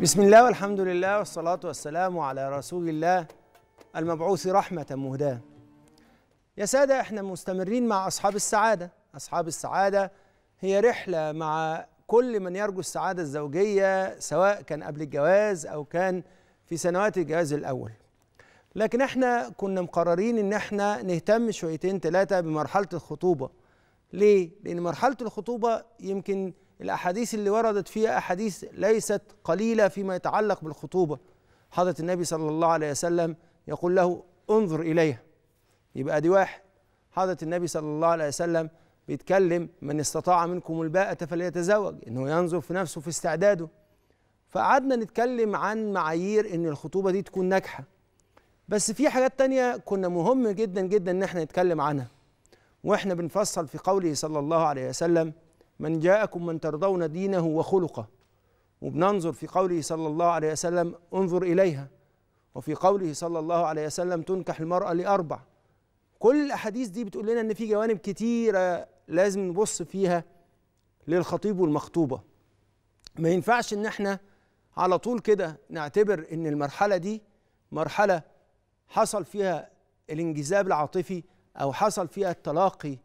بسم الله والحمد لله والصلاة والسلام على رسول الله المبعوث رحمة مهداة يا سادة احنا مستمرين مع أصحاب السعادة أصحاب السعادة هي رحلة مع كل من يرجو السعادة الزوجية سواء كان قبل الجواز أو كان في سنوات الجواز الأول لكن احنا كنا مقررين ان احنا نهتم شويتين ثلاثة بمرحلة الخطوبة ليه؟ لأن مرحلة الخطوبة يمكن الأحاديث اللي وردت فيها أحاديث ليست قليلة فيما يتعلق بالخطوبة حضرة النبي صلى الله عليه وسلم يقول له انظر إليها يبقى دي واحد حضرة النبي صلى الله عليه وسلم بيتكلم من استطاع منكم الباءة فليتزوج انه ينظر في نفسه في استعداده فقعدنا نتكلم عن معايير ان الخطوبة دي تكون ناجحة بس في حاجات تانية كنا مهم جدا جدا ان احنا نتكلم عنها واحنا بنفصل في قوله صلى الله عليه وسلم من جاءكم من ترضون دينه وخلقه وبننظر في قوله صلى الله عليه وسلم انظر إليها وفي قوله صلى الله عليه وسلم تنكح المرأة لأربع كل الأحاديث دي بتقول لنا إن في جوانب كتيرة لازم نبص فيها للخطيب والمخطوبة ما ينفعش إن احنا على طول كده نعتبر إن المرحلة دي مرحلة حصل فيها الانجذاب العاطفي أو حصل فيها التلاقي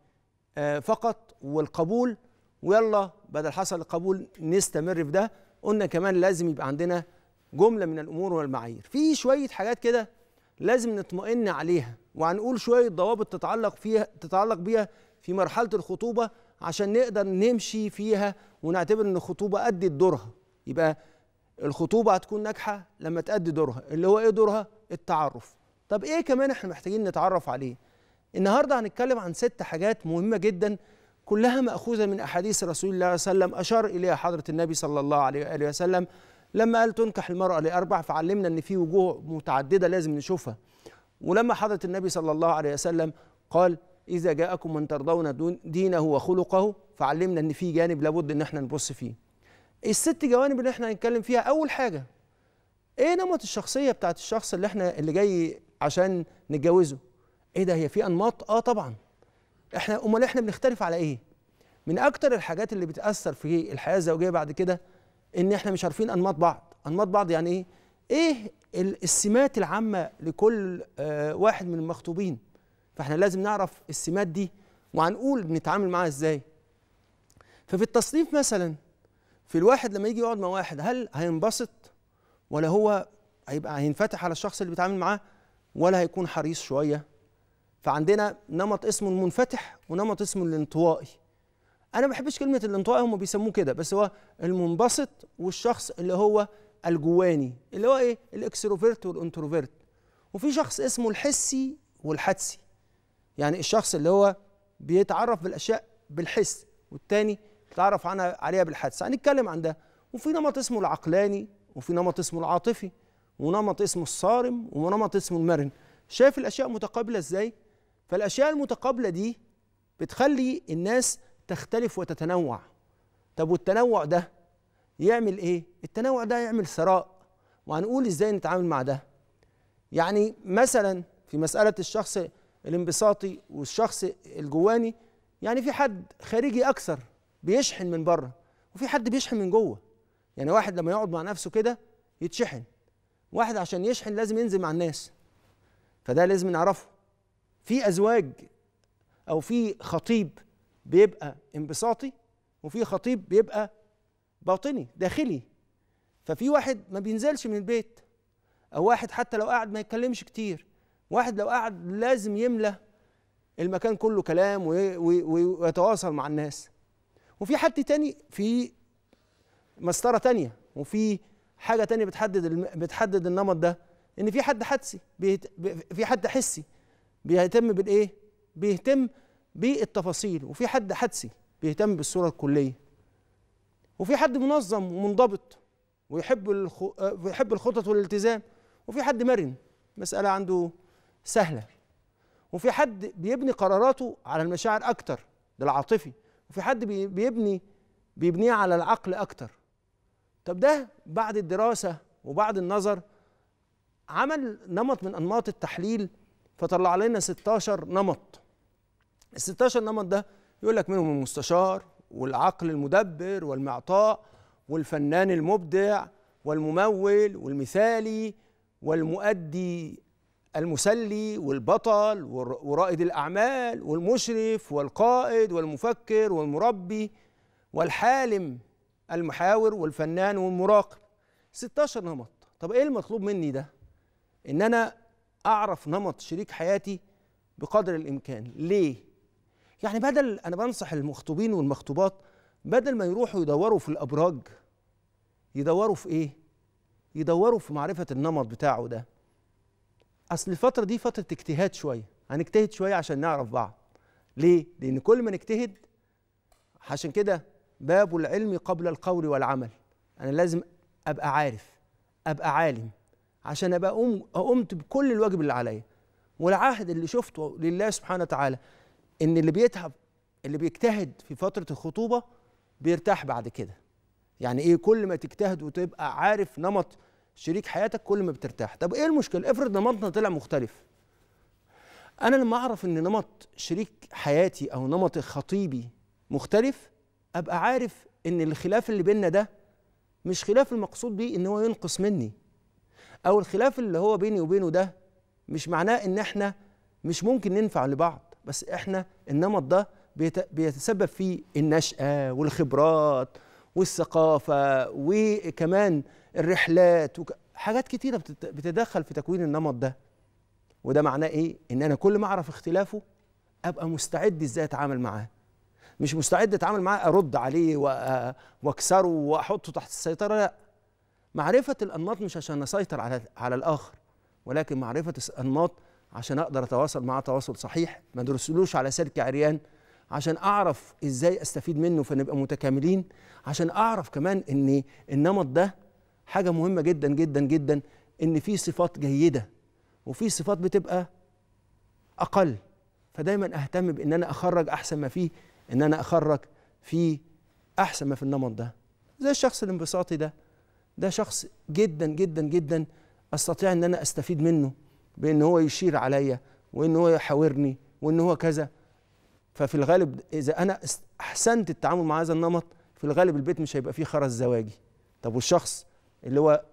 آه، فقط والقبول ويلا بدل حصل قبول نستمر في ده قلنا كمان لازم يبقى عندنا جمله من الامور والمعايير في شويه حاجات كده لازم نطمئن عليها وهنقول شويه ضوابط تتعلق فيها تتعلق بيها في مرحله الخطوبه عشان نقدر نمشي فيها ونعتبر ان الخطوبه ادت دورها يبقى الخطوبه هتكون ناجحه لما تأدي دورها اللي هو ايه دورها التعرف طب ايه كمان احنا محتاجين نتعرف عليه النهارده هنتكلم عن ست حاجات مهمه جدا كلها مأخوذة من أحاديث رسول الله صلى الله عليه وسلم أشار إليها حضرة النبي صلى الله عليه وآله وسلم لما قال تنكح المرأة لأربع فعلمنا أن في وجوه متعددة لازم نشوفها ولما حضرة النبي صلى الله عليه وسلم قال إذا جاءكم من ترضون دينه وخلقه فعلمنا أن في جانب لابد أن احنا نبص فيه الست جوانب اللي احنا هنتكلم فيها أول حاجة ايه نمط الشخصيه بتاعت الشخص اللي احنا اللي جاي عشان نتجوزه ايه ده هي في انماط اه طبعا احنا امال احنا بنختلف على ايه من اكتر الحاجات اللي بتاثر في الحياه الزوجيه بعد كده ان احنا مش عارفين انماط بعض انماط بعض يعني ايه ايه السمات العامه لكل آه، واحد من المخطوبين فاحنا لازم نعرف السمات دي وهنقول بنتعامل معاها ازاي ففي التصنيف مثلا في الواحد لما يجي يقعد مع واحد هل هينبسط ولا هو هيبقى هينفتح على الشخص اللي بيتعامل معاه ولا هيكون حريص شويه فعندنا نمط اسمه المنفتح ونمط اسمه الانطوائي انا ما بحبش كلمه الانطوائي هم بيسموه كده بس هو المنبسط والشخص اللي هو الجواني اللي هو ايه الاكستروفيرت والانتروفيرت وفي شخص اسمه الحسي والحدسي يعني الشخص اللي هو بيتعرف بالاشياء بالحس والتاني بيتعرف عنها عليها بالحدس هنتكلم عن ده وفي نمط اسمه العقلاني وفي نمط اسمه العاطفي ونمط اسمه الصارم ونمط اسمه المرن شايف الاشياء متقابله ازاي فالاشياء المتقابله دي بتخلي الناس تختلف وتتنوع طب والتنوع ده يعمل ايه التنوع ده يعمل ثراء وهنقول ازاي نتعامل مع ده يعني مثلا في مساله الشخص الانبساطي والشخص الجواني يعني في حد خارجي اكثر بيشحن من بره وفي حد بيشحن من جوه يعني واحد لما يقعد مع نفسه كده يتشحن واحد عشان يشحن لازم ينزل مع الناس فده لازم نعرفه في ازواج او في خطيب بيبقى انبساطي وفي خطيب بيبقى باطني داخلي ففي واحد ما بينزلش من البيت او واحد حتى لو قعد ما يتكلمش كتير واحد لو قعد لازم يملى المكان كله كلام ويتواصل مع الناس وفي حد تاني في مسطره تانية وفي حاجه تانية بتحدد بتحدد النمط ده ان في حد حدسي في حد حسي بيهتم بالايه بيهتم بالتفاصيل وفي حد حدسي بيهتم بالصوره الكليه وفي حد منظم ومنضبط ويحب بيحب ويحب الخطط والالتزام وفي حد مرن مساله عنده سهله وفي حد بيبني قراراته على المشاعر اكتر ده العاطفي وفي حد بيبني بيبنيه على العقل اكتر طب ده بعد الدراسه وبعد النظر عمل نمط من انماط التحليل فطلع لنا 16 نمط ال 16 نمط ده يقول لك منهم المستشار والعقل المدبر والمعطاء والفنان المبدع والممول والمثالي والمؤدي المسلي والبطل ورائد الأعمال والمشرف والقائد والمفكر والمربي والحالم المحاور والفنان والمراقب 16 نمط طب ايه المطلوب مني ده ان انا اعرف نمط شريك حياتي بقدر الامكان ليه يعني بدل انا بنصح المخطوبين والمخطوبات بدل ما يروحوا يدوروا في الابراج يدوروا في ايه يدوروا في معرفه النمط بتاعه ده اصل الفتره دي فتره اجتهاد شويه هنجتهد شويه عشان نعرف بعض ليه لان كل ما نجتهد عشان كده باب العلم قبل القول والعمل انا لازم ابقى عارف ابقى عالم عشان ابقى أقوم قمت بكل الواجب اللي عليا والعهد اللي شفته لله سبحانه وتعالى ان اللي بيتعب اللي بيجتهد في فتره الخطوبه بيرتاح بعد كده يعني ايه كل ما تجتهد وتبقى عارف نمط شريك حياتك كل ما بترتاح طب ايه المشكله افرض نمطنا طلع مختلف انا لما اعرف ان نمط شريك حياتي او نمط خطيبي مختلف ابقى عارف ان الخلاف اللي بيننا ده مش خلاف المقصود بيه ان هو ينقص مني او الخلاف اللي هو بيني وبينه ده مش معناه ان احنا مش ممكن ننفع لبعض بس احنا النمط ده بيتسبب في النشأة والخبرات والثقافة وكمان الرحلات حاجات كتيرة بتتدخل في تكوين النمط ده وده معناه ايه؟ ان انا كل ما اعرف اختلافه ابقى مستعد ازاي اتعامل معاه مش مستعد اتعامل معاه ارد عليه واكسره واحطه تحت السيطرة لا معرفة الأنماط مش عشان أسيطر على على الآخر ولكن معرفة الأنماط عشان أقدر أتواصل معاه تواصل صحيح ما درسلوش على سلك عريان عشان أعرف إزاي أستفيد منه فنبقى متكاملين عشان أعرف كمان إن النمط ده حاجة مهمة جدا جدا جدا إن في صفات جيدة وفي صفات بتبقى أقل فدايما أهتم بإن أنا أخرج أحسن ما فيه إن أنا أخرج فيه أحسن ما في النمط ده زي الشخص الانبساطي ده ده شخص جدا جدا جدا استطيع ان انا استفيد منه بان هو يشير عليا وان هو يحاورني وان هو كذا ففي الغالب اذا انا احسنت التعامل مع هذا النمط في الغالب البيت مش هيبقى فيه خرز زواجي طب والشخص اللي هو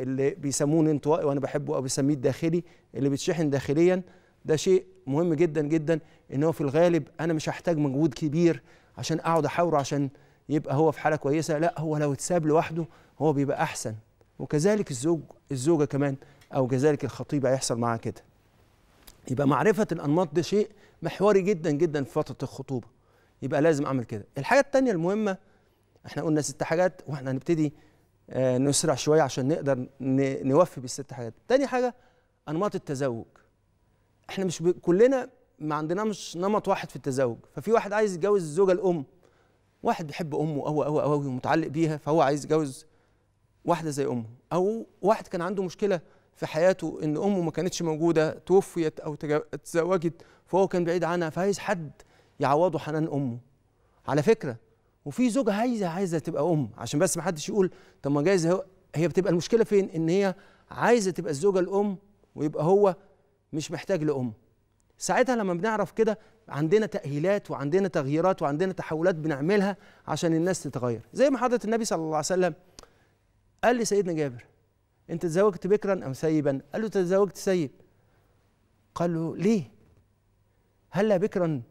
اللي بيسموه انطوائي وانا بحبه او بسميه الداخلي اللي بيتشحن داخليا ده شيء مهم جدا جدا ان هو في الغالب انا مش هحتاج مجهود كبير عشان اقعد احاوره عشان يبقى هو في حاله كويسه لا هو لو اتساب لوحده هو بيبقى احسن وكذلك الزوج الزوجه كمان او كذلك الخطيب هيحصل معاه كده يبقى معرفه الانماط ده شيء محوري جدا جدا في فتره الخطوبه يبقى لازم اعمل كده الحاجه الثانيه المهمه احنا قلنا ست حاجات واحنا هنبتدي آه، نسرع شويه عشان نقدر نوفي بالست حاجات تاني حاجه انماط التزوج احنا مش كلنا ما عندناش نمط واحد في التزوج ففي واحد عايز يتجوز الزوجه الام واحد بيحب امه قوي قوي قوي ومتعلق بيها فهو عايز يتجوز واحده زي امه او واحد كان عنده مشكله في حياته ان امه ما كانتش موجوده توفيت او تزوجت فهو كان بعيد عنها فعايز حد يعوضه حنان امه على فكره وفي زوجة عايزه عايزه تبقى ام عشان بس ما حدش يقول طب ما جايز هي بتبقى المشكله فين ان هي عايزه تبقى الزوجه الام ويبقى هو مش محتاج لام ساعتها لما بنعرف كده عندنا تأهيلات وعندنا تغييرات وعندنا تحولات بنعملها عشان الناس تتغير زي ما حضرة النبي صلى الله عليه وسلم قال لي سيدنا جابر انت تزوجت بكرا ام سيبا قال له تزوجت سيب قال له ليه هل لا بكرا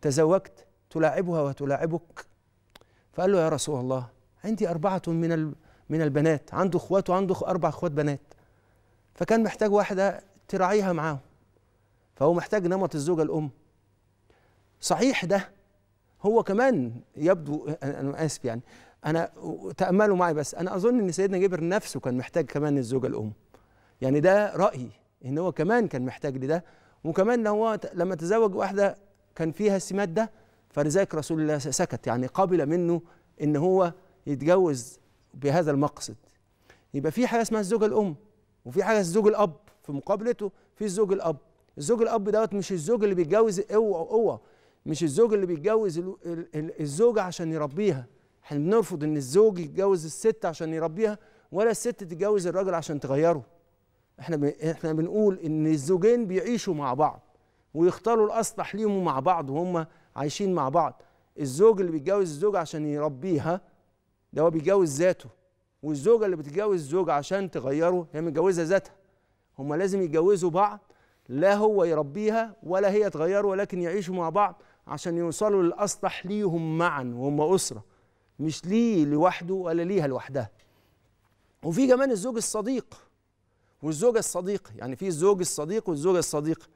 تزوجت تلاعبها وتلاعبك فقال له يا رسول الله عندي أربعة من من البنات عنده اخوات وعنده أربع اخوات بنات فكان محتاج واحدة تراعيها معاه فهو محتاج نمط الزوجة الأم صحيح ده هو كمان يبدو أنا آسف يعني انا تاملوا معي بس انا اظن ان سيدنا جابر نفسه كان محتاج كمان الزوجه الام يعني ده رايي ان هو كمان كان محتاج لده وكمان هو لما تزوج واحده كان فيها السمات ده فلذلك رسول الله سكت يعني قبل منه ان هو يتجوز بهذا المقصد يبقى في حاجه اسمها الزوجه الام وفي حاجه الزوج الاب في مقابلته في الزوج الاب الزوج الاب دوت مش الزوج اللي بيتجوز اوعى اوعى مش الزوج اللي بيتجوز الزوجه عشان يربيها احنا بنرفض ان الزوج يتجوز الست عشان يربيها ولا الست تتجوز الراجل عشان تغيره احنا احنا بنقول ان الزوجين بيعيشوا مع بعض ويختاروا الاصلح ليهم مع بعض وهم عايشين مع بعض الزوج اللي بيتجوز الزوج عشان يربيها ده هو بيتجوز ذاته والزوجه اللي بتتجوز الزوج عشان تغيره هي متجوزه ذاتها هما لازم يتجوزوا بعض لا هو يربيها ولا هي تغيره ولكن يعيشوا مع بعض عشان يوصلوا للاصلح ليهم معا وهم اسره مش ليه لوحده ولا ليها لوحدها وفي كمان الزوج الصديق والزوجة الصديقة يعني في الزوج الصديق والزوجة الصديقة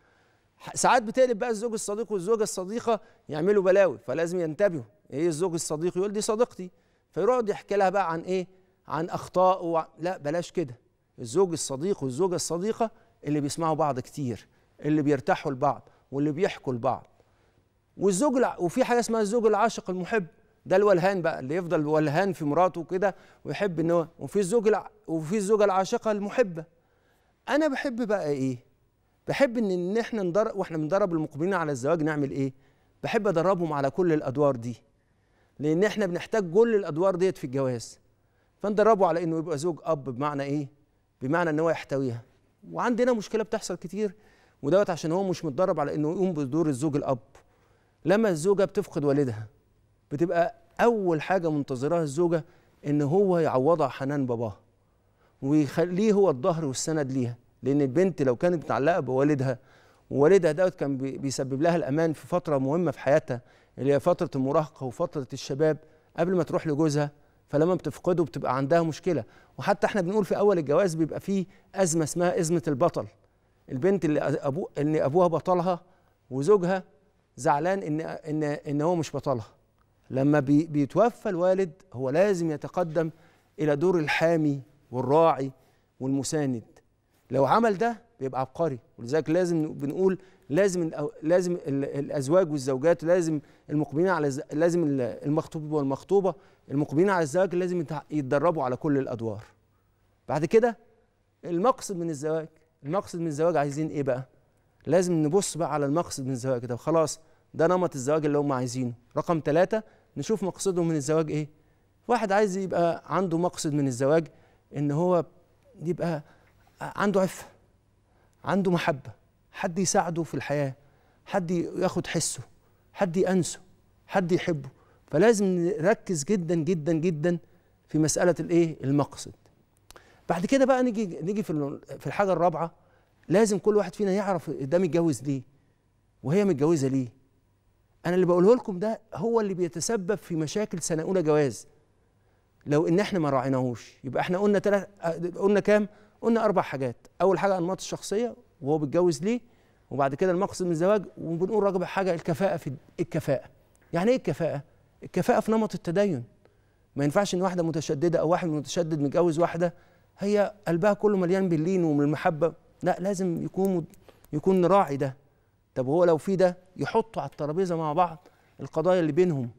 ساعات بتقلب بقى الزوج الصديق والزوجة الصديقة يعملوا بلاوي فلازم ينتبهوا ايه الزوج الصديق يقول دي صديقتي فيقعد يحكي لها بقى عن ايه عن اخطاء و... لا بلاش كده الزوج الصديق والزوجة الصديقة اللي بيسمعوا بعض كتير اللي بيرتاحوا لبعض واللي بيحكوا لبعض والزوج وفي حاجة اسمها الزوج العاشق المحب ده الولهان بقى اللي يفضل ولهان في مراته كده ويحب ان هو وفي الزوج وفي الزوجه العاشقه المحبه انا بحب بقى ايه بحب ان ان احنا ندرب واحنا بندرب المقبلين على الزواج نعمل ايه بحب ادربهم على كل الادوار دي لان احنا بنحتاج كل الادوار ديت في الجواز فندربه على انه يبقى زوج اب بمعنى ايه بمعنى ان هو يحتويها وعندنا مشكله بتحصل كتير ودوت عشان هو مش متدرب على انه يقوم بدور الزوج الاب لما الزوجه بتفقد والدها بتبقى اول حاجه منتظراها الزوجه ان هو يعوضها حنان باباها ويخليه هو الظهر والسند ليها لان البنت لو كانت متعلقه بوالدها ووالدها دوت كان بيسبب لها الامان في فتره مهمه في حياتها اللي هي فتره المراهقه وفتره الشباب قبل ما تروح لجوزها فلما بتفقده بتبقى عندها مشكله وحتى احنا بنقول في اول الجواز بيبقى فيه ازمه اسمها ازمه البطل البنت اللي ابو ان ابوها بطلها وزوجها زعلان ان ان ان هو مش بطلها لما بيتوفى الوالد هو لازم يتقدم إلى دور الحامي والراعي والمساند لو عمل ده بيبقى عبقري ولذلك لازم بنقول لازم لازم الازواج والزوجات لازم المقبلين على لازم المخطوب والمخطوبه المقبلين على الزواج لازم يتدربوا على كل الادوار. بعد كده المقصد من الزواج، المقصد من الزواج عايزين ايه بقى؟ لازم نبص بقى على المقصد من الزواج ده خلاص ده نمط الزواج اللي هم عايزينه رقم ثلاثة نشوف مقصدهم من الزواج ايه واحد عايز يبقى عنده مقصد من الزواج ان هو يبقى عنده عفه عنده محبه حد يساعده في الحياه حد ياخد حسه حد يأنسه حد يحبه فلازم نركز جدا جدا جدا في مساله الايه المقصد بعد كده بقى نيجي نيجي في في الحاجه الرابعه لازم كل واحد فينا يعرف ده متجوز ليه وهي متجوزه ليه انا اللي بقوله لكم ده هو اللي بيتسبب في مشاكل سنه اولى جواز لو ان احنا ما راعيناهوش يبقى احنا قلنا تلا... قلنا كام قلنا اربع حاجات اول حاجه انماط الشخصيه وهو بيتجوز ليه وبعد كده المقصد من الزواج وبنقول رابع حاجه الكفاءه في الكفاءه يعني ايه الكفاءه الكفاءه في نمط التدين ما ينفعش ان واحده متشدده او واحد متشدد متجوز واحده هي قلبها كله مليان باللين ومن المحبه لا لازم يكون يكون راعي ده طب هو لو في ده يحطوا على الترابيزه مع بعض القضايا اللي بينهم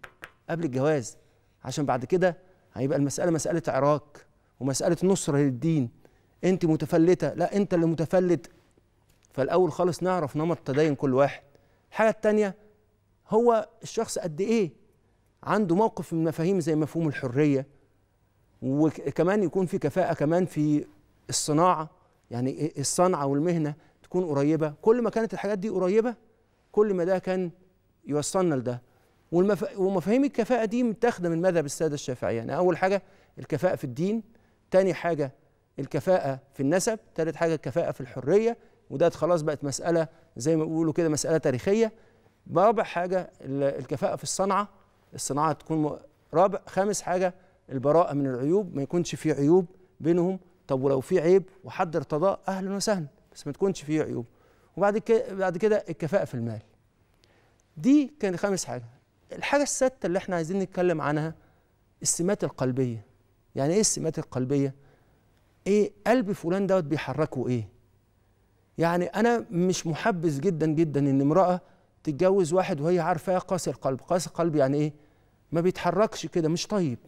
قبل الجواز عشان بعد كده هيبقى المساله مساله عراك ومساله نصره للدين انت متفلته لا انت اللي متفلت فالاول خالص نعرف نمط تدين كل واحد الحاجه الثانيه هو الشخص قد ايه عنده موقف من مفاهيم زي مفهوم الحريه وكمان يكون في كفاءه كمان في الصناعه يعني إيه، الصنعه والمهنه تكون قريبه كل ما كانت الحاجات دي قريبه كل ما ده كان يوصلنا لده والمف... ومفاهيم الكفاءه دي متاخده من مذهب الساده الشافعيه يعني اول حاجه الكفاءه في الدين تاني حاجه الكفاءه في النسب تالت حاجه الكفاءه في الحريه وده خلاص بقت مساله زي ما بيقولوا كده مساله تاريخيه رابع حاجه الكفاءه في الصنعه الصناعه تكون رابع خامس حاجه البراءه من العيوب ما يكونش في عيوب بينهم طب ولو في عيب وحد ارتضاه اهلا وسهلا بس ما تكونش فيه عيوب وبعد كده بعد كده الكفاءه في المال دي كانت خامس حاجه الحاجه السادسه اللي احنا عايزين نتكلم عنها السمات القلبيه يعني ايه السمات القلبيه ايه قلب فلان دوت بيحركه ايه يعني انا مش محبس جدا جدا ان امراه تتجوز واحد وهي عارفاه قاسي القلب قاسي القلب يعني ايه ما بيتحركش كده مش طيب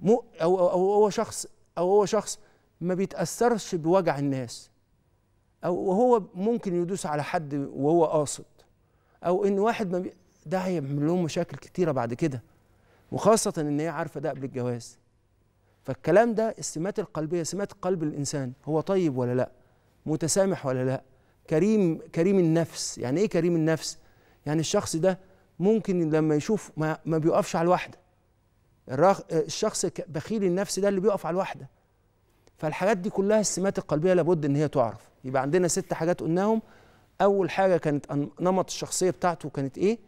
مو أو, أو, أو هو شخص أو هو شخص ما بيتأثرش بوجع الناس او وهو ممكن يدوس على حد وهو قاصد او ان واحد ما بي... ده هيعمل لهم مشاكل كتيره بعد كده وخاصه ان هي عارفه ده قبل الجواز فالكلام ده السمات القلبيه سمات قلب الانسان هو طيب ولا لا متسامح ولا لا كريم كريم النفس يعني ايه كريم النفس يعني الشخص ده ممكن لما يشوف ما, ما بيقفش على الواحده الشخص بخيل النفس ده اللي بيقف على الواحده فالحاجات دي كلها السمات القلبيه لابد ان هي تعرف يبقى عندنا ست حاجات قلناهم اول حاجه كانت نمط الشخصيه بتاعته كانت ايه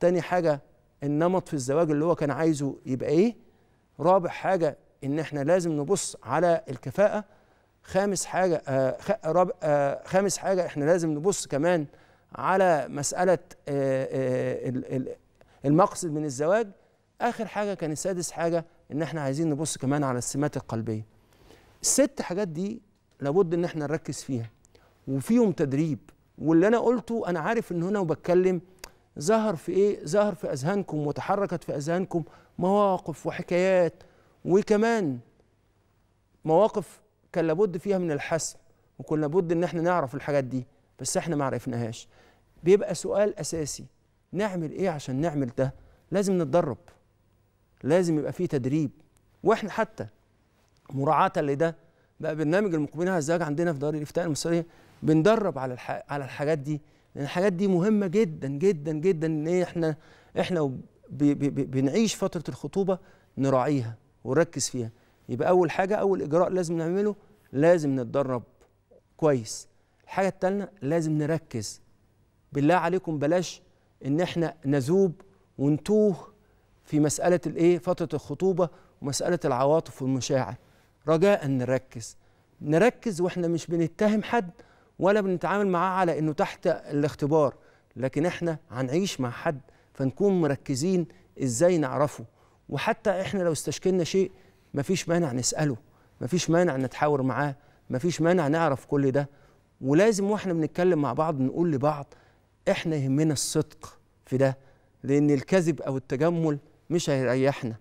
تاني حاجه النمط في الزواج اللي هو كان عايزه يبقى ايه رابع حاجه ان احنا لازم نبص على الكفاءه خامس حاجه آه خ... راب... آه خامس حاجه احنا لازم نبص كمان على مساله آه آه المقصد من الزواج اخر حاجه كان السادس حاجه ان احنا عايزين نبص كمان على السمات القلبيه الست حاجات دي لابد ان احنا نركز فيها وفيهم تدريب واللي انا قلته انا عارف ان هنا وبتكلم ظهر في ايه ظهر في اذهانكم وتحركت في اذهانكم مواقف وحكايات وكمان مواقف كان لابد فيها من الحسم وكنا لابد ان احنا نعرف الحاجات دي بس احنا ما عرفناهاش بيبقى سؤال اساسي نعمل ايه عشان نعمل ده لازم نتدرب لازم يبقى فيه تدريب واحنا حتى مراعاه لده بقى برنامج المقبلين على الزواج عندنا في دار الافتاء المصريه بندرب على الح... على الحاجات دي لان الحاجات دي مهمه جدا جدا جدا ان احنا احنا ب... ب... ب... بنعيش فتره الخطوبه نراعيها ونركز فيها يبقى اول حاجه اول اجراء لازم نعمله لازم نتدرب كويس الحاجه الثانيه لازم نركز بالله عليكم بلاش ان احنا نذوب ونتوه في مساله الايه فتره الخطوبه ومساله العواطف والمشاعر رجاء نركز نركز واحنا مش بنتهم حد ولا بنتعامل معاه على انه تحت الاختبار لكن احنا هنعيش مع حد فنكون مركزين ازاي نعرفه وحتى احنا لو استشكلنا شيء مفيش مانع نساله مفيش مانع نتحاور معاه مفيش مانع نعرف كل ده ولازم واحنا بنتكلم مع بعض نقول لبعض احنا يهمنا الصدق في ده لان الكذب او التجمل مش هيريحنا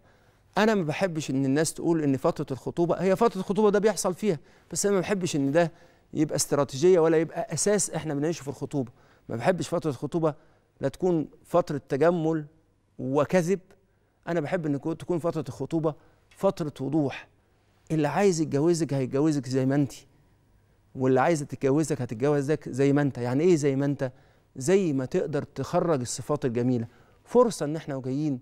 انا ما بحبش ان الناس تقول ان فتره الخطوبه هي فتره الخطوبه ده بيحصل فيها بس انا ما بحبش ان ده يبقى استراتيجيه ولا يبقى اساس احنا بنعيشه في الخطوبه ما بحبش فتره الخطوبه لا تكون فتره تجمل وكذب انا بحب ان تكون فتره الخطوبه فتره وضوح اللي عايز يتجوزك هيتجوزك زي ما انت واللي عايزه تتجوزك هتتجوزك زي ما انت يعني ايه زي ما انت زي ما تقدر تخرج الصفات الجميله فرصه ان احنا جايين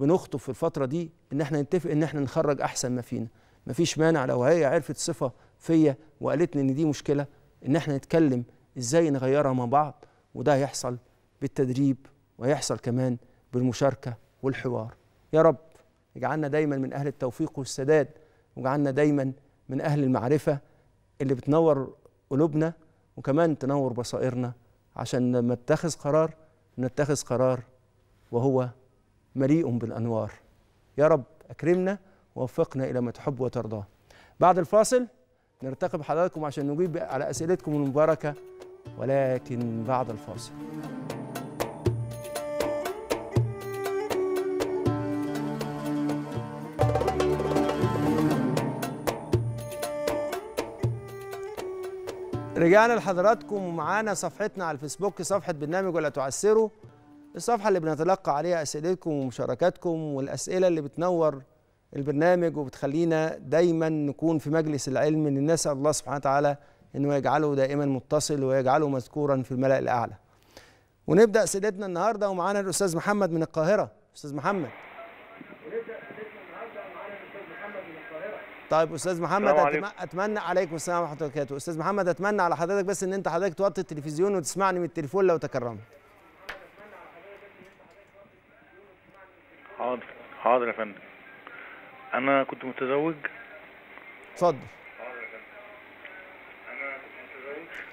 بنخطب في الفتره دي ان احنا نتفق ان احنا نخرج احسن ما فينا مفيش مانع لو هي عرفت صفه فيا وقالت لي ان دي مشكله ان احنا نتكلم ازاي نغيرها مع بعض وده هيحصل بالتدريب ويحصل كمان بالمشاركه والحوار يا رب اجعلنا دايما من اهل التوفيق والسداد واجعلنا دايما من اهل المعرفه اللي بتنور قلوبنا وكمان تنور بصائرنا عشان لما نتخذ قرار نتخذ قرار وهو مليء بالأنوار يا رب أكرمنا ووفقنا إلى ما تحب وترضاه بعد الفاصل نرتقب حضراتكم عشان نجيب على أسئلتكم المباركة ولكن بعد الفاصل رجعنا لحضراتكم ومعانا صفحتنا على الفيسبوك صفحة برنامج ولا تعسروا الصفحة اللي بنتلقى عليها أسئلتكم ومشاركاتكم والأسئلة اللي بتنور البرنامج وبتخلينا دايما نكون في مجلس العلم إن نسأل الله سبحانه وتعالى إنه يجعله دائما متصل ويجعله مذكورا في الملأ الأعلى ونبدأ أسئلتنا النهاردة ومعانا الأستاذ محمد من القاهرة أستاذ محمد طيب استاذ محمد اتمنى عليكم السلام ورحمه الله وبركاته استاذ محمد اتمنى على حضرتك بس ان انت حضرتك توطي التلفزيون وتسمعني من التليفون لو تكرمت حاضر حاضر يا فندم انا كنت متزوج اتفضل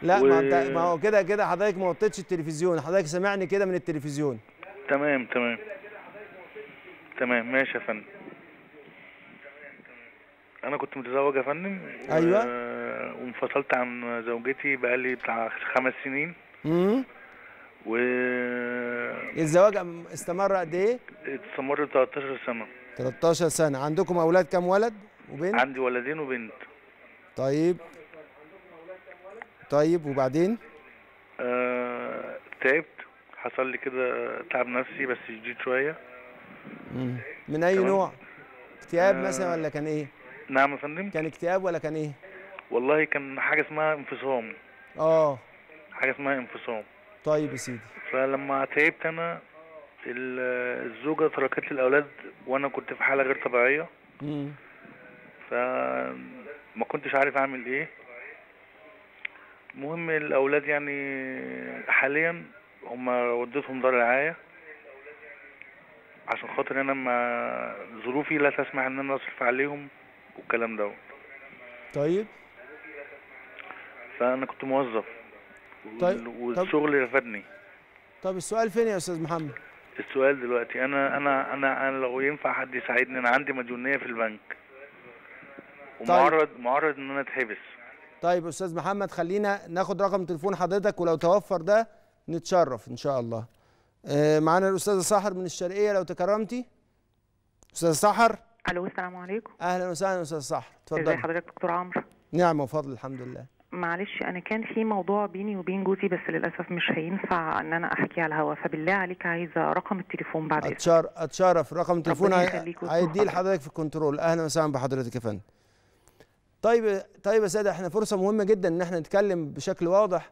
لا و... ما انت ما هو كده كده حضرتك ما وطيتش التلفزيون حضرتك سامعني كده من التلفزيون تمام تمام تمام ماشي يا فندم انا كنت متزوج يا فندم ايوه وانفصلت عن زوجتي بقالي بتاع خمس سنين امم و الزواج استمر قد ايه؟ استمر 13 سنه 13 سنه عندكم اولاد كام ولد وبنت؟ عندي ولدين وبنت طيب طيب وبعدين؟ آه... تعبت حصل لي كده تعب نفسي بس شديد شويه مم. من اي كمان... نوع؟ اكتئاب آه... مثلا ولا كان ايه؟ نعم يا فندم كان اكتئاب ولا كان ايه؟ والله كان حاجه اسمها انفصام اه حاجه اسمها انفصام طيب يا سيدي فلما تعبت انا الزوجه تركت لي الاولاد وانا كنت في حاله غير طبيعيه امم فما كنتش عارف اعمل ايه المهم الاولاد يعني حاليا هم وديتهم دار رعايه عشان خاطر انا ما ظروفي لا تسمح ان انا اصرف عليهم والكلام دوت طيب فانا كنت موظف طيب والشغل طيب رفدني طب السؤال فين يا استاذ محمد السؤال دلوقتي انا انا انا, أنا لو ينفع حد يساعدني انا عندي مديونيه في البنك طيب. ومعرض طيب. معرض ان انا اتحبس طيب استاذ محمد خلينا ناخد رقم تليفون حضرتك ولو توفر ده نتشرف ان شاء الله آه، معانا الاستاذه سحر من الشرقيه لو تكرمتي استاذه سحر الو السلام عليكم اهلا وسهلا استاذ سحر اتفضل ازي حضرتك دكتور عمرو نعم وفضل الحمد لله معلش انا كان في موضوع بيني وبين جوزي بس للاسف مش هينفع ان انا احكي على الهوا فبالله عليك عايزه رقم التليفون بعد أتشار اتشرف رقم التليفون هيديه لحضرتك في الكنترول اهلا وسهلا بحضرتك يا فندم طيب طيب يا ساده احنا فرصه مهمه جدا ان احنا نتكلم بشكل واضح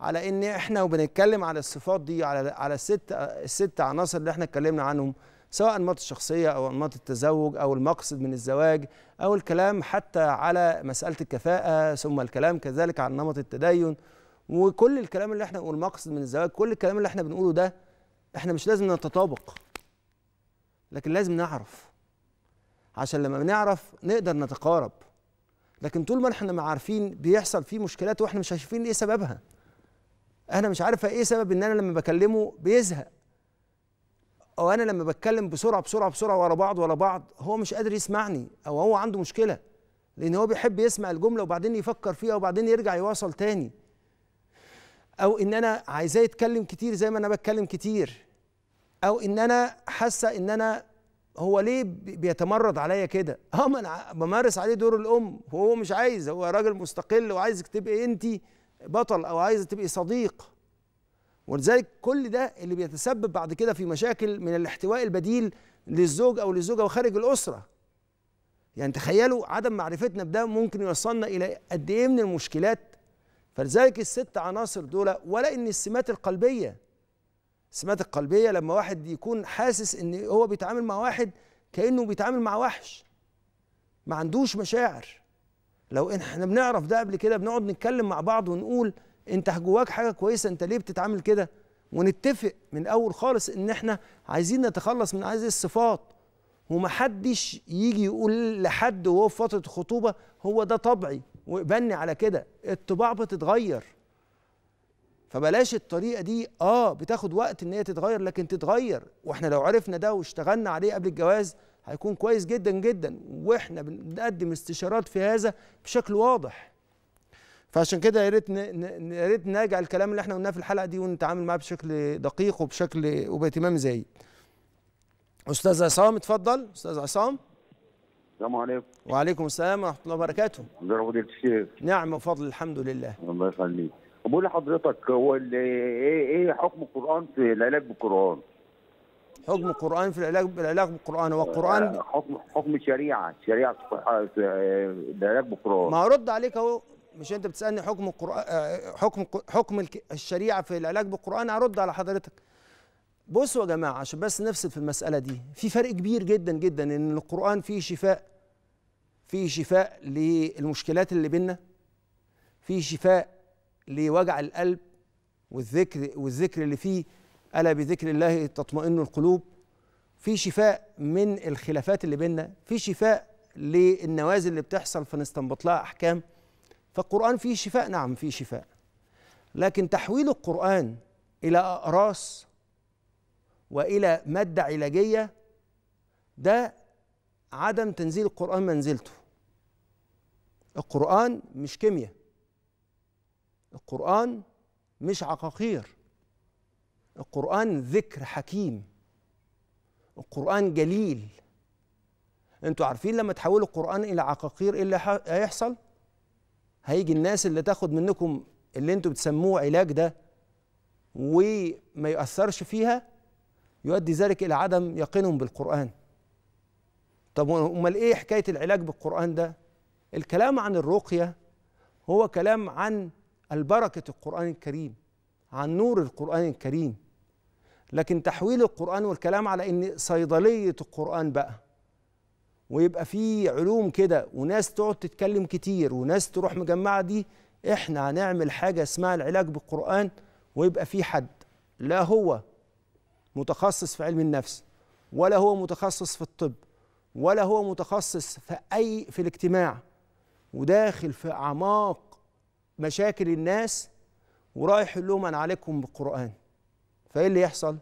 على ان احنا وبنتكلم على الصفات دي على على الست الست عناصر اللي احنا اتكلمنا عنهم سواء أنماط الشخصية أو أنماط التزوج أو المقصد من الزواج أو الكلام حتى على مسألة الكفاءة ثم الكلام كذلك عن نمط التدين وكل الكلام اللي احنا والمقصد من الزواج كل الكلام اللي احنا بنقوله ده احنا مش لازم نتطابق لكن لازم نعرف عشان لما بنعرف نقدر نتقارب لكن طول ما احنا ما عارفين بيحصل فيه مشكلات واحنا مش شايفين ايه سببها انا مش عارفه ايه سبب ان انا لما بكلمه بيزهق او انا لما بتكلم بسرعه بسرعه بسرعه ورا بعض ورا بعض هو مش قادر يسمعني او هو عنده مشكله لان هو بيحب يسمع الجمله وبعدين يفكر فيها وبعدين يرجع يواصل تاني او ان انا عايزاه يتكلم كتير زي ما انا بتكلم كتير او ان انا حاسه ان انا هو ليه بيتمرد عليا كده اه ما انا بمارس عليه دور الام وهو مش عايز هو راجل مستقل وعايزك تبقي انت بطل او عايزه تبقي صديق ولذلك كل ده اللي بيتسبب بعد كده في مشاكل من الاحتواء البديل للزوج او للزوجه وخارج الاسره يعني تخيلوا عدم معرفتنا بده ممكن يوصلنا الى قد ايه من المشكلات فلذلك الست عناصر دول ولا ان السمات القلبيه السمات القلبيه لما واحد يكون حاسس ان هو بيتعامل مع واحد كانه بيتعامل مع وحش ما عندوش مشاعر لو احنا بنعرف ده قبل كده بنقعد نتكلم مع بعض ونقول انت جواك حاجه كويسه انت ليه بتتعامل كده ونتفق من اول خالص ان احنا عايزين نتخلص من هذه الصفات ومحدش يجي يقول لحد وهو في فتره الخطوبه هو ده طبعي واقبلني على كده الطباع بتتغير فبلاش الطريقه دي اه بتاخد وقت ان هي تتغير لكن تتغير واحنا لو عرفنا ده واشتغلنا عليه قبل الجواز هيكون كويس جدا جدا واحنا بنقدم استشارات في هذا بشكل واضح فعشان كده يا ريت يا ريت نراجع الكلام اللي احنا قلناه في الحلقه دي ونتعامل معاه بشكل دقيق وبشكل وباهتمام زايد. استاذ عصام اتفضل استاذ عصام. السلام عليكم. وعليكم السلام ورحمه الله وبركاته. ازي فضيله الشيخ. نعم وفضل الحمد لله. الله يخليك. بقول لحضرتك هو ايه ايه حكم القران في العلاج بالقران؟ حكم القران في العلاج بالعلاج بالقران هو القران حكم حكم الشريعه الشريعه في العلاج بالقران ما ارد عليك اهو مش انت بتسالني حكم القران آه، حكم حكم الشريعه في العلاج بالقران هرد على حضرتك بصوا يا جماعه عشان بس نفصل في المساله دي في فرق كبير جدا جدا ان القران فيه شفاء فيه شفاء للمشكلات اللي بينا فيه شفاء لوجع القلب والذكر والذكر اللي فيه الا بذكر الله تطمئن القلوب في شفاء من الخلافات اللي بيننا في شفاء للنوازل اللي بتحصل فنستنبط لها احكام فالقرآن فيه شفاء نعم فيه شفاء لكن تحويل القرآن إلى أقراص وإلى مادة علاجية ده عدم تنزيل القرآن منزلته القرآن مش كيمياء القرآن مش عقاقير القرآن ذكر حكيم القرآن جليل انتوا عارفين لما تحولوا القرآن إلى عقاقير ايه اللي هيحصل؟ هيجي الناس اللي تاخد منكم اللي انتوا بتسموه علاج ده وما يؤثرش فيها يؤدي ذلك الى عدم يقينهم بالقران طب امال ايه حكايه العلاج بالقران ده الكلام عن الرقيه هو كلام عن البركه القران الكريم عن نور القران الكريم لكن تحويل القرآن والكلام على إن صيدلية القرآن بقى ويبقى في علوم كده وناس تقعد تتكلم كتير وناس تروح مجمعه دي احنا هنعمل حاجه اسمها العلاج بالقران ويبقى في حد لا هو متخصص في علم النفس ولا هو متخصص في الطب ولا هو متخصص في اي في الاجتماع وداخل في اعماق مشاكل الناس ورايح يقول لهم انا عليكم بالقران فايه اللي يحصل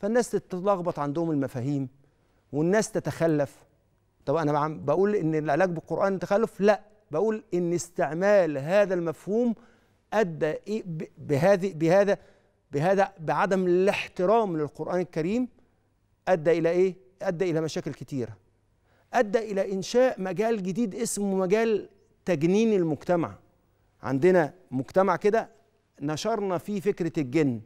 فالناس تتلخبط عندهم المفاهيم والناس تتخلف طب انا بقول ان العلاج بالقران تخلف لا بقول ان استعمال هذا المفهوم ادى إيه بهذه بهذا بهذا بعدم الاحترام للقران الكريم ادى الى ايه ادى الى مشاكل كتيره ادى الى انشاء مجال جديد اسمه مجال تجنين المجتمع عندنا مجتمع كده نشرنا فيه فكره الجن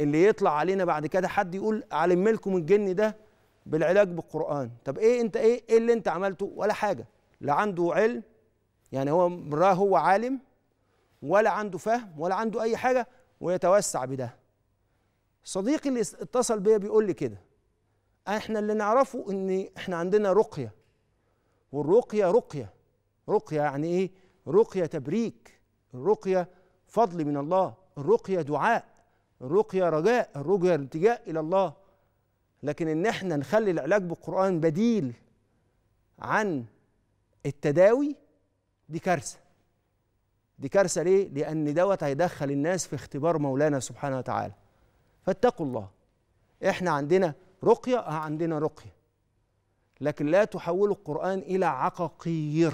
اللي يطلع علينا بعد كده حد يقول علم لكم الجن ده بالعلاج بالقران طب ايه انت ايه ايه اللي انت عملته ولا حاجه لا عنده علم يعني هو راه هو عالم ولا عنده فهم ولا عنده اي حاجه ويتوسع بده صديقي اللي اتصل بيا بيقول لي كده احنا اللي نعرفه ان احنا عندنا رقيه والرقيه رقيه رقيه يعني ايه رقيه تبريك الرقيه فضل من الله الرقيه دعاء الرقيه رجاء الرقيه التجاء الى الله لكن ان احنا نخلي العلاج بالقران بديل عن التداوي دي كارثه دي كارثه ليه لان دوت هيدخل الناس في اختبار مولانا سبحانه وتعالى فاتقوا الله احنا عندنا رقيه آه، عندنا رقيه لكن لا تحولوا القران الى عقاقير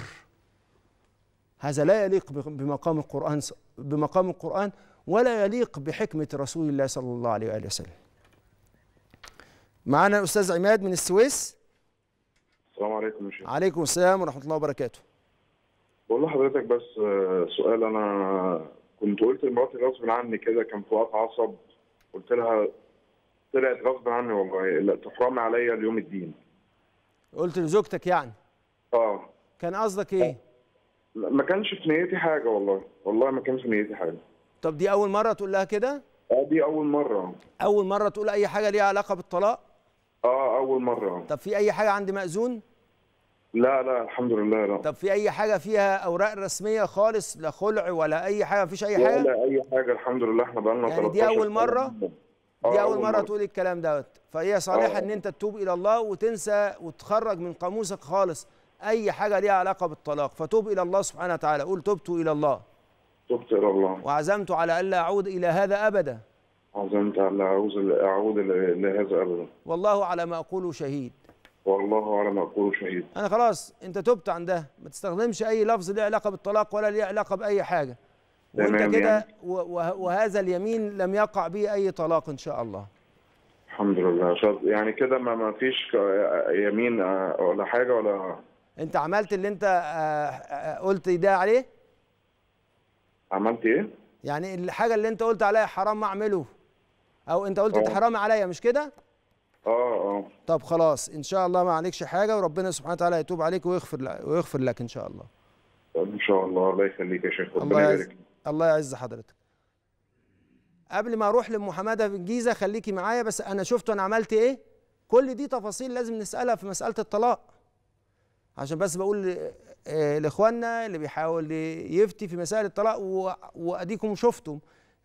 هذا لا يليق بمقام القران بمقام القران ولا يليق بحكمه رسول الله صلى الله عليه واله وسلم معانا الاستاذ عماد من السويس السلام عليكم يا شيخ عليكم السلام ورحمه الله وبركاته بقول لحضرتك بس آه، سؤال انا كنت قلت لمراتي غصب عني كده كان في وقت عصب قلت لها طلعت غصب عني والله تحرمي عليا اليوم الدين قلت لزوجتك يعني اه كان قصدك ايه ما كانش في نيتي حاجه والله والله ما كانش في نيتي حاجه طب دي اول مره تقول لها كده اه دي اول مره اول مره تقول اي حاجه ليها علاقه بالطلاق اه اول مره طب في اي حاجه عند مأذون لا لا الحمد لله لا طب في اي حاجه فيها اوراق رسميه خالص لا خلع ولا اي حاجه مفيش اي حاجه لا اي حاجه الحمد لله احنا بقالنا يعني 13 دي اول مره دي آه، اول مره تقول الكلام دوت فهي صالحه آه. ان انت تتوب الى الله وتنسى وتخرج من قاموسك خالص اي حاجه ليها علاقه بالطلاق فتوب الى الله سبحانه وتعالى قول تبت الى الله تبت الى الله وعزمت على الا اعود الى هذا ابدا عزمت على عاوز أعود لهذا الأمر والله على ما أقوله شهيد والله على ما أقوله شهيد أنا خلاص أنت تبت عن ده ما تستخدمش أي لفظ له علاقة بالطلاق ولا له علاقة بأي حاجة وأنت يعني؟ كده يعني. وهذا اليمين لم يقع به أي طلاق إن شاء الله الحمد لله يعني كده ما ما فيش يمين آه، ولا حاجة ولا أنت عملت اللي أنت آه، آه، قلت ده عليه؟ عملت إيه؟ يعني الحاجة اللي أنت قلت عليها حرام ما أعمله او انت قلت انت آه. حرام عليا مش كده اه اه طب خلاص ان شاء الله ما عليكش حاجه وربنا سبحانه وتعالى يتوب عليك ويغفر لك ويغفر لك ان شاء الله ان شاء الله الله يخليك يا شيخ ربنا يبارك الله يعز حضرتك قبل ما اروح لمحمده في الجيزه خليكي معايا بس انا شفت انا عملت ايه كل دي تفاصيل لازم نسالها في مساله الطلاق عشان بس بقول آه، لاخواننا اللي بيحاول يفتي في مسائل الطلاق واديكم شفتم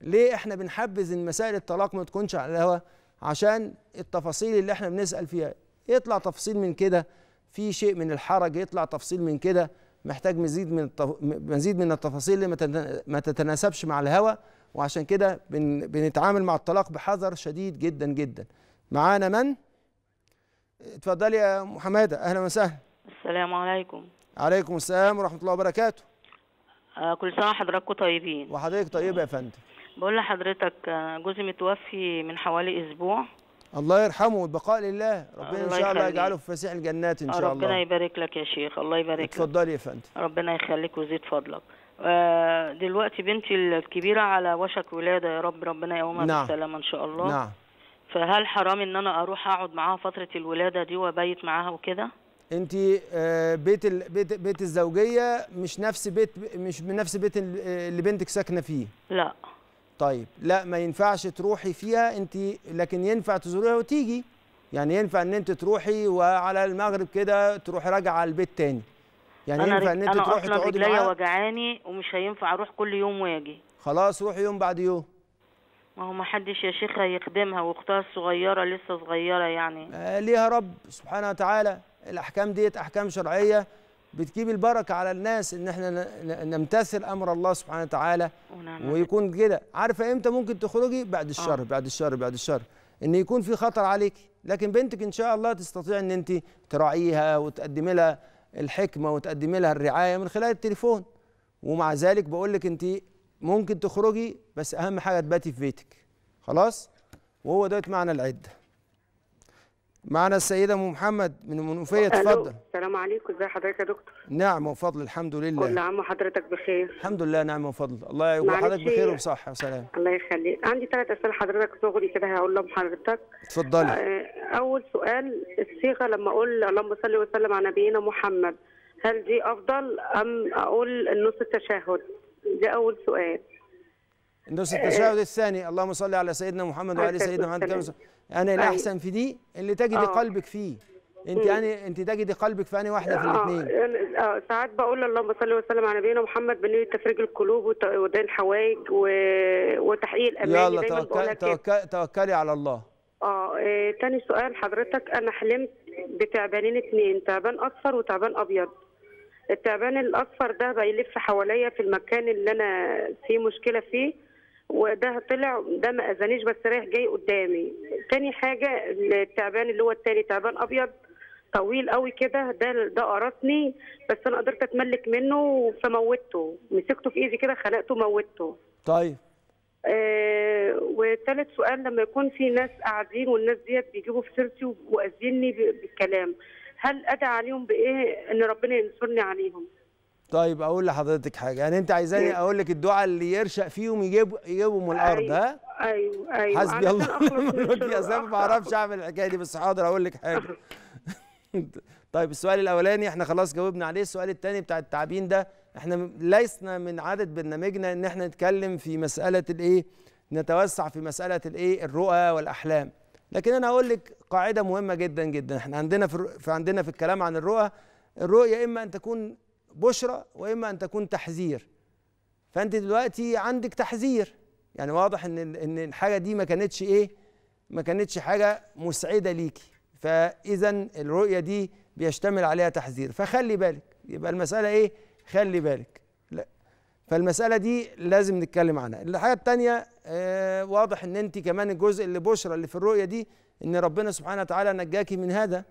ليه احنا بنحبذ ان مسائل الطلاق ما تكونش على الهوا عشان التفاصيل اللي احنا بنسال فيها يطلع تفصيل من كده في شيء من الحرج يطلع تفصيل من كده محتاج مزيد من التف... مزيد من التفاصيل اللي ما تتناسبش مع الهوى وعشان كده بن... بنتعامل مع الطلاق بحذر شديد جدا جدا معانا من اتفضلي يا ام حماده اهلا وسهلا السلام عليكم عليكم السلام ورحمه الله وبركاته آه، كل سنه وحضراتكم طيبين وحضرتك طيبه يا فندم بقول لحضرتك جوزي متوفي من حوالي اسبوع الله يرحمه والبقاء لله ربنا ان شاء الله يجعله في فسيح الجنات ان شاء ربنا الله ربنا يبارك لك يا شيخ الله يبارك لك اتفضلي يا فندم ربنا يخليك ويزيد فضلك آه، دلوقتي بنتي الكبيره على وشك ولاده يا رب ربنا يقومها نعم. بالسلامه ان شاء الله نعم فهل حرام ان انا اروح اقعد معاها فتره الولاده دي وابيت معاها وكده انت آه، بيت بيت بيت الزوجيه مش نفس بيت مش نفس بيت آه، اللي بنتك ساكنه فيه لا طيب لا ما ينفعش تروحي فيها انت لكن ينفع تزوريها وتيجي يعني ينفع ان انت تروحي وعلى المغرب كده تروحي راجعه على البيت تاني يعني ينفع ان انت تروحي تقعدي معاها انا وجعاني ومش هينفع اروح كل يوم واجي خلاص روحي يوم بعد يوم ما هو ما حدش يا شيخ هيخدمها واختها الصغيره لسه صغيره يعني آه، ليها رب سبحانه وتعالى الاحكام ديت احكام شرعيه بتجيب البركه على الناس ان احنا نمتثل امر الله سبحانه وتعالى ويكون كده عارفه امتى ممكن تخرجي بعد آه. الشر آه. بعد الشر بعد الشر ان يكون في خطر عليك لكن بنتك ان شاء الله تستطيع ان انت تراعيها وتقدمي لها الحكمه وتقدمي لها الرعايه من خلال التليفون ومع ذلك بقول لك انت ممكن تخرجي بس اهم حاجه تباتي في بيتك خلاص وهو ده معنى العده معنا السيدة أم محمد من المنوفية اتفضل السلام عليكم ازي حضرتك يا دكتور نعم وفضل الحمد لله كل عام وحضرتك بخير الحمد لله نعم وفضل الله يقول حضرتك بخير وبصحة وسلام الله يخليك عندي ثلاث أسئلة حضرتك صغري كده هقول لهم حضرتك اتفضلي آه، أول سؤال الصيغة لما أقول اللهم صل وسلم على نبينا محمد هل دي أفضل أم أقول النص التشهد ده أول سؤال النص التشهد الثاني اللهم صل على سيدنا محمد وعلى سيدنا محمد انا يعني الاحسن في دي اللي تجدي آه. قلبك فيه انت يعني انت تجدي قلبك في انهي واحده في آه، الاثنين يعني اه ساعات بقول اللهم صل وسلم على نبينا محمد بنيه تفريج القلوب ودين حوائج و... وتحقيق الاماني يلا توكلي إيه؟ توكل... توكلي على الله اه إيه تاني سؤال حضرتك انا حلمت بتعبانين اثنين تعبان اصفر وتعبان ابيض التعبان الاصفر ده بيلف حواليا في المكان اللي انا فيه مشكله فيه وده طلع ده ما اذانيش بس رايح جاي قدامي تاني حاجه التعبان اللي هو التاني تعبان ابيض طويل قوي كده ده ده قرصني بس انا قدرت اتملك منه فموتته مسكته في ايدي كده خنقته موتته طيب آه وثالث سؤال لما يكون في ناس قاعدين والناس ديت بيجيبوا في سيرتي واذيني بالكلام هل ادعي عليهم بايه ان ربنا ينصرني عليهم طيب اقول لحضرتك حاجه يعني انت عايزاني إيه؟ اقول لك الدعاء اللي يرشق فيهم يجيب يجيبهم من الارض أيوه، ها ايوه ايوه حسبي الله ونعم الوكيل اصل ما اعرفش اعمل الحكايه دي بس حاضر اقول لك حاجه طيب السؤال الاولاني احنا خلاص جاوبنا عليه السؤال الثاني بتاع التعبين ده احنا لسنا من عاده برنامجنا ان احنا نتكلم في مساله الايه نتوسع في مساله الايه الرؤى والاحلام لكن انا هقول لك قاعده مهمه جدا جدا احنا عندنا في عندنا في الكلام عن الرؤى الرؤية إما أن تكون بشرى واما ان تكون تحذير فانت دلوقتي عندك تحذير يعني واضح ان ان الحاجه دي ما كانتش ايه ما كانتش حاجه مسعده ليكي فاذا الرؤيه دي بيشتمل عليها تحذير فخلي بالك يبقى المساله ايه خلي بالك لا فالمساله دي لازم نتكلم عنها الحاجه الثانيه آه واضح ان انت كمان الجزء اللي بشرى اللي في الرؤيه دي ان ربنا سبحانه وتعالى نجاكي من هذا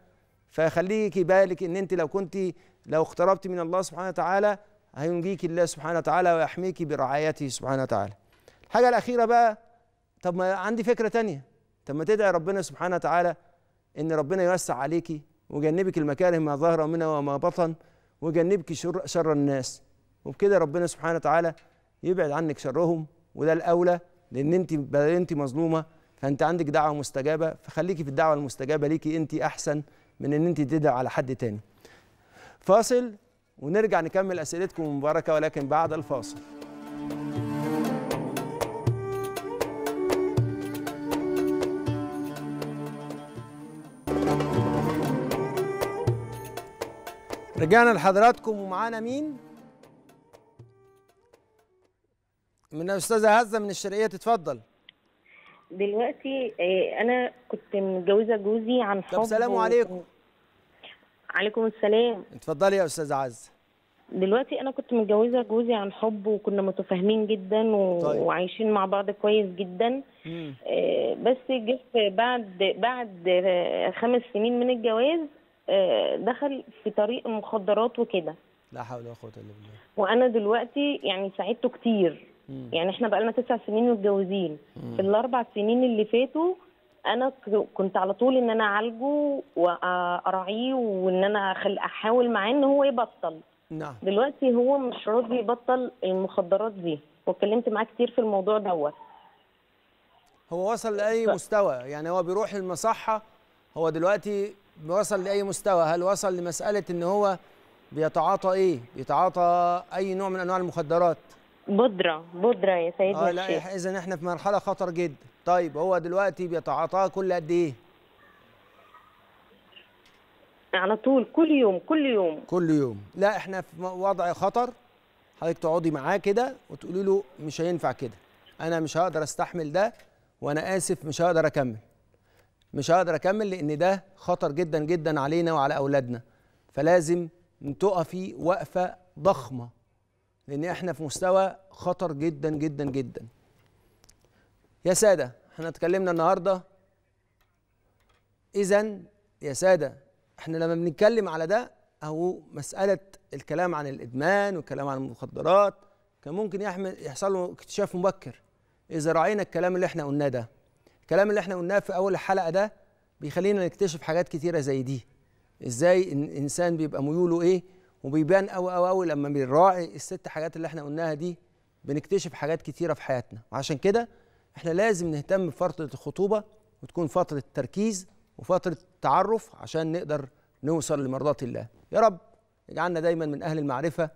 فخليكي بالك ان انت لو كنت لو اقتربت من الله سبحانه وتعالى هينجيك الله سبحانه وتعالى ويحميك برعايته سبحانه وتعالى الحاجة الأخيرة بقى طب ما عندي فكرة تانية طب ما تدعي ربنا سبحانه وتعالى إن ربنا يوسع عليكي ويجنبك المكاره ما ظهر منها وما بطن ويجنبك شر, شر الناس وبكده ربنا سبحانه وتعالى يبعد عنك شرهم وده الأولى لأن أنت بدل أنت مظلومة فأنت عندك دعوة مستجابة فخليكي في الدعوة المستجابة ليكي أنت أحسن من إن أنت تدعي على حد تاني فاصل ونرجع نكمل اسئلتكم المباركه ولكن بعد الفاصل رجعنا لحضراتكم ومعانا مين؟ من الاستاذه هزه من الشرقيه تتفضل دلوقتي آه، انا كنت متجوزه جوزي عن حب طب سلام عليكم عليكم السلام اتفضلي يا استاذ عز دلوقتي انا كنت متجوزه جوزي عن حب وكنا متفاهمين جدا و... طيب. وعايشين مع بعض كويس جدا مم. آه بس جه بعد بعد آه، خمس سنين من الجواز آه دخل في طريق مخدرات وكده لا حول ولا قوه الا بالله وانا دلوقتي يعني ساعدته كتير مم. يعني احنا بقالنا تسع سنين متجوزين في الاربع سنين اللي فاتوا انا كنت على طول ان انا اعالجه واراعيه وان انا احاول معاه ان هو يبطل نعم دلوقتي هو مش راضي يبطل المخدرات دي واتكلمت معاه كتير في الموضوع دوت هو وصل لاي ف... مستوى يعني هو بيروح المصحه هو دلوقتي وصل لاي مستوى هل وصل لمساله ان هو بيتعاطى ايه بيتعاطى اي نوع من انواع المخدرات بودره بودره يا سيدي اه لا اذا احنا في مرحله خطر جدا طيب هو دلوقتي بيتعاطاه كل قد ايه؟ على طول كل يوم كل يوم كل يوم لا احنا في وضع خطر حضرتك تقعدي معاه كده وتقولي له مش هينفع كده انا مش هقدر استحمل ده وانا اسف مش هقدر اكمل مش هقدر اكمل لان ده خطر جدا جدا علينا وعلى اولادنا فلازم تقفي وقفه ضخمه لان احنا في مستوى خطر جدا جدا جدا يا سادة احنا اتكلمنا النهاردة إذا يا سادة احنا لما بنتكلم على ده أو مسألة الكلام عن الإدمان والكلام عن المخدرات كان ممكن يحمل يحصل له اكتشاف مبكر إذا راعينا الكلام اللي احنا قلناه ده الكلام اللي احنا قلناه في أول الحلقة ده بيخلينا نكتشف حاجات كتيرة زي دي ازاي الإنسان بيبقى ميوله ايه وبيبان أو أو أو لما بيراعي الست حاجات اللي احنا قلناها دي بنكتشف حاجات كتيرة في حياتنا وعشان كده احنا لازم نهتم بفتره الخطوبه وتكون فتره تركيز وفتره تعرف عشان نقدر نوصل لمرضاه الله يا رب اجعلنا دايما من اهل المعرفه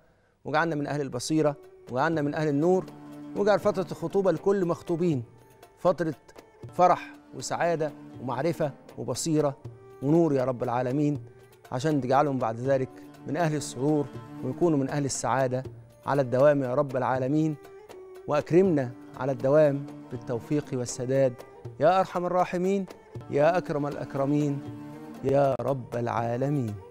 واجعلنا من اهل البصيره واجعلنا من اهل النور واجعل فتره الخطوبه لكل مخطوبين فتره فرح وسعاده ومعرفه وبصيره ونور يا رب العالمين عشان تجعلهم بعد ذلك من اهل السرور ويكونوا من اهل السعاده على الدوام يا رب العالمين وأكرمنا على الدوام بالتوفيق والسداد يا أرحم الراحمين يا أكرم الأكرمين يا رب العالمين